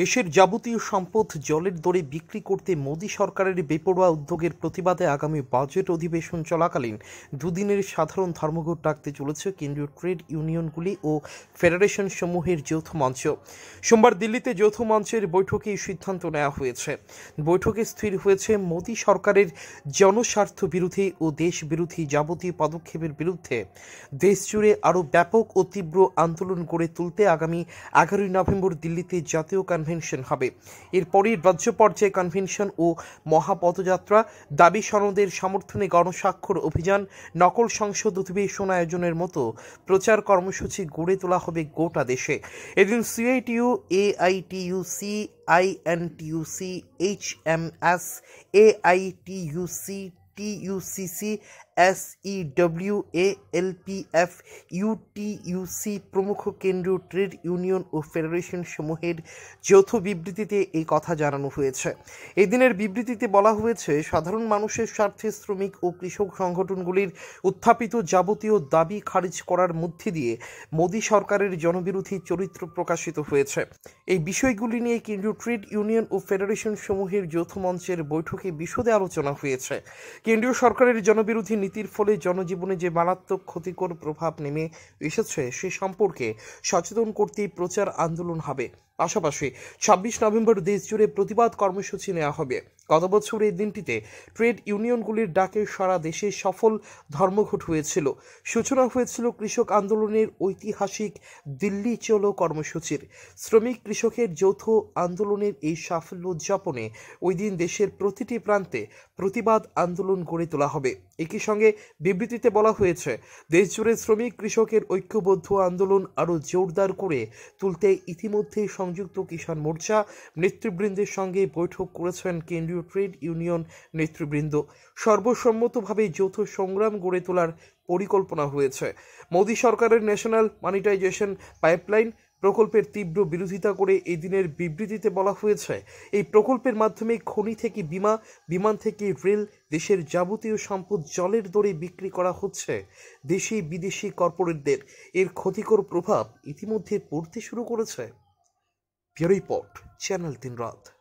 দেশের যাবতীয় সম্পদ জলের দরে বিক্রি করতে মোদী সরকারের বেপরোয়া উদ্যোগের প্রতিবাদে আগামী বাজেট অধিবেশন চলাকালীন দুদিনের সাধারণ ধর্মঘট ডাকতে চলেছে কেন্দ্রীয় ট্রেড ইউনিয়নগুলি ও ফেডারেশন সমূহের যৌথ মঞ্চ সোমবার দিল্লিতে যৌথ মঞ্চের বৈঠকে এই সিদ্ধান্ত নেওয়া হয়েছে বৈঠকে স্থির হয়েছে মোদী সরকারের জনস্বার্থ বিরোধী ও দেশ বিরোধী যাবতীয় পদক্ষেপের বিরুদ্ধে দেশজুড়ে আরও ব্যাপক ও তীব্র আন্দোলন গড়ে তুলতে আগামী এগারোই নভেম্বর দিল্লিতে জাতীয় কনভেনশন হবে এরপরই রাজ্য পর্যায়ে কনভেনশন ও মহাপদযাত্রা দাবি সনদের সমর্থনে গণস্বাক্ষর অভিযান নকল সংসদ অধিবেশন আয়োজনের মতো প্রচার কর্মসূচি গড়ে তোলা হবে গোটা দেশে এদিন CITU AITUC INTUC HMS AITUC TUCC S E W A L P F UTUC প্রমুখ কেন্দ্রীয় ট্রেড ইউনিয়ন ও ফেডারেশন সমূহের যৌথ বিবৃতিতে এই কথা জানানো হয়েছে এদিনের বিবৃতিতে বলা হয়েছে সাধারণ মানুষের স্বার্থে শ্রমিক ও কৃষক সংগঠনগুলির উত্থাপিত যাবতীয় দাবি খারিজ করার মধ্যে দিয়ে মোদী সরকারের জনবিরোধী চরিত্র প্রকাশিত হয়েছে এই বিষয়গুলি নিয়ে কেন্দ্রীয় ট্রেড ইউনিয়ন ও ফেডারেশন সমূহের যৌথ মঞ্চের বৈঠকে বিশদে আলোচনা হয়েছে কেন্দ্রীয় সরকারের জনবিরোধী নীতির ফলে জনজীবনে যে মারাত্মক ক্ষতিকর প্রভাব নেমে এসেছে সে সম্পর্কে সচেতন করতেই প্রচার আন্দোলন হবে পাশাপাশি ছাব্বিশ নভেম্বর দেশজুড়ে প্রতিবাদ কর্মসূচি নেওয়া হবে গত বছর এই দিনটিতে ট্রেড ইউনিয়নগুলির ডাকে সারা দেশে সফল ধর্মঘট হয়েছিল সূচনা হয়েছিল কৃষক আন্দোলনের ঐতিহাসিক দিল্লি চলো কর্মসূচির শ্রমিক কৃষকের যৌথ আন্দোলনের এই সাফল্য উদযাপনে ওই দিন দেশের প্রতিটি প্রান্তে প্রতিবাদ আন্দোলন গড়ে তোলা হবে একই সঙ্গে বিবৃতিতে বলা হয়েছে দেশজুড়ে শ্রমিক কৃষকের ঐক্যবদ্ধ আন্দোলন আরও জোরদার করে তুলতে ইতিমধ্যেই সংযুক্ত কিষাণ মোর্চা নেতৃবৃন্দের সঙ্গে বৈঠক করেছেন কেন্দ্রীয় ট্রেড ইউনিয়ন নেতৃবৃন্দ সর্বসম্মতভাবে যৌথ সংগ্রাম গড়ে তোলার পরিকল্পনা হয়েছে মোদী সরকারের ন্যাশনাল মানিটাইজেশন পাইপলাইন প্রকল্পের তীব্র বিরোধিতা করে এই দিনের বিবৃতিতে বলা হয়েছে এই প্রকল্পের মাধ্যমে খনি থেকে বিমা বিমান থেকে রেল দেশের যাবতীয় সম্পদ জলের দরে বিক্রি করা হচ্ছে দেশি বিদেশি কর্পোরেটদের এর ক্ষতিকর প্রভাব ইতিমধ্যে পড়তে শুরু করেছে Puripot, Channel Tin Rath.